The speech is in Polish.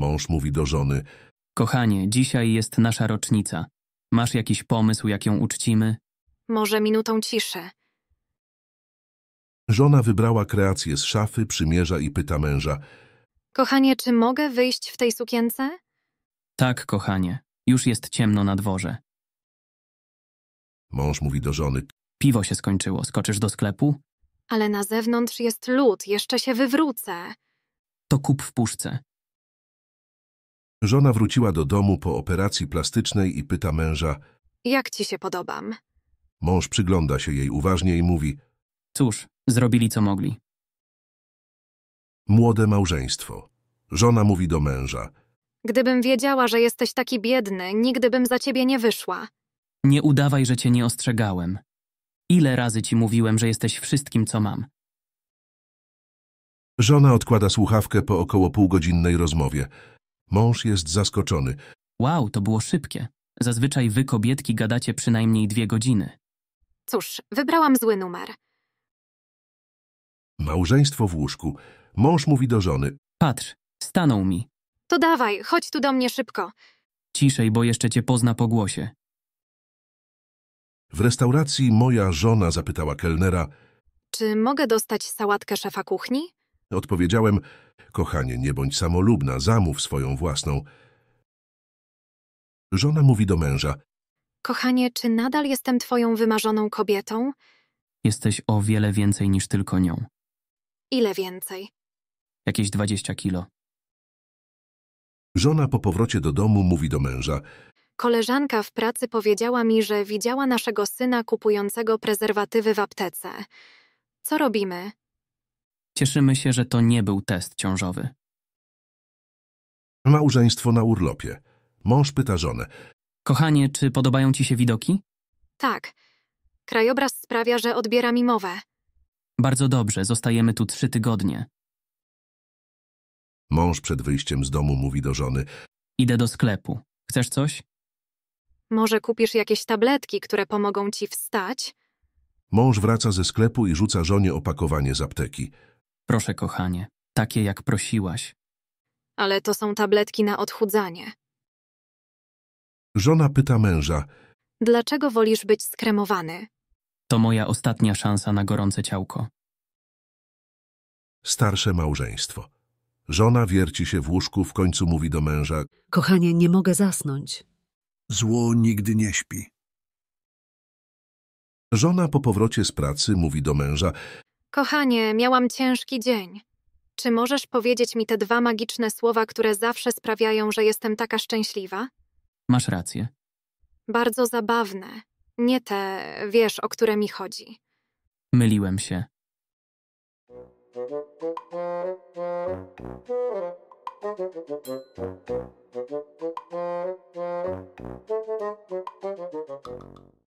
Mąż mówi do żony: Kochanie, dzisiaj jest nasza rocznica. Masz jakiś pomysł, jak ją uczcimy? Może minutą ciszy. Żona wybrała kreację z szafy, przymierza i pyta męża: Kochanie, czy mogę wyjść w tej sukience? Tak, kochanie, już jest ciemno na dworze. Mąż mówi do żony: Piwo się skończyło, skoczysz do sklepu? Ale na zewnątrz jest lód, jeszcze się wywrócę. To kup w puszce. Żona wróciła do domu po operacji plastycznej i pyta męża. Jak ci się podobam? Mąż przygląda się jej uważnie i mówi. Cóż, zrobili co mogli. Młode małżeństwo. Żona mówi do męża. Gdybym wiedziała, że jesteś taki biedny, nigdy bym za ciebie nie wyszła. Nie udawaj, że cię nie ostrzegałem. Ile razy ci mówiłem, że jesteś wszystkim, co mam? Żona odkłada słuchawkę po około półgodzinnej rozmowie. Mąż jest zaskoczony. Wow, to było szybkie. Zazwyczaj wy, kobietki, gadacie przynajmniej dwie godziny. Cóż, wybrałam zły numer. Małżeństwo w łóżku. Mąż mówi do żony. Patrz, stanął mi. To dawaj, chodź tu do mnie szybko. Ciszej, bo jeszcze cię pozna po głosie. W restauracji moja żona zapytała kelnera. Czy mogę dostać sałatkę szefa kuchni? Odpowiedziałem, kochanie, nie bądź samolubna, zamów swoją własną. Żona mówi do męża, Kochanie, czy nadal jestem twoją wymarzoną kobietą? Jesteś o wiele więcej niż tylko nią. Ile więcej? Jakieś dwadzieścia kilo. Żona po powrocie do domu mówi do męża, Koleżanka w pracy powiedziała mi, że widziała naszego syna kupującego prezerwatywy w aptece. Co robimy? Cieszymy się, że to nie był test ciążowy. Małżeństwo na urlopie. Mąż pyta żonę. Kochanie, czy podobają ci się widoki? Tak. Krajobraz sprawia, że odbiera mi mowę. Bardzo dobrze, zostajemy tu trzy tygodnie. Mąż przed wyjściem z domu mówi do żony. Idę do sklepu. Chcesz coś? Może kupisz jakieś tabletki, które pomogą ci wstać? Mąż wraca ze sklepu i rzuca żonie opakowanie z apteki. Proszę, kochanie, takie jak prosiłaś. Ale to są tabletki na odchudzanie. Żona pyta męża. Dlaczego wolisz być skremowany? To moja ostatnia szansa na gorące ciałko. Starsze małżeństwo. Żona wierci się w łóżku, w końcu mówi do męża. Kochanie, nie mogę zasnąć. Zło nigdy nie śpi. Żona po powrocie z pracy mówi do męża. Kochanie, miałam ciężki dzień. Czy możesz powiedzieć mi te dwa magiczne słowa, które zawsze sprawiają, że jestem taka szczęśliwa? Masz rację. Bardzo zabawne. Nie te, wiesz, o które mi chodzi. Myliłem się.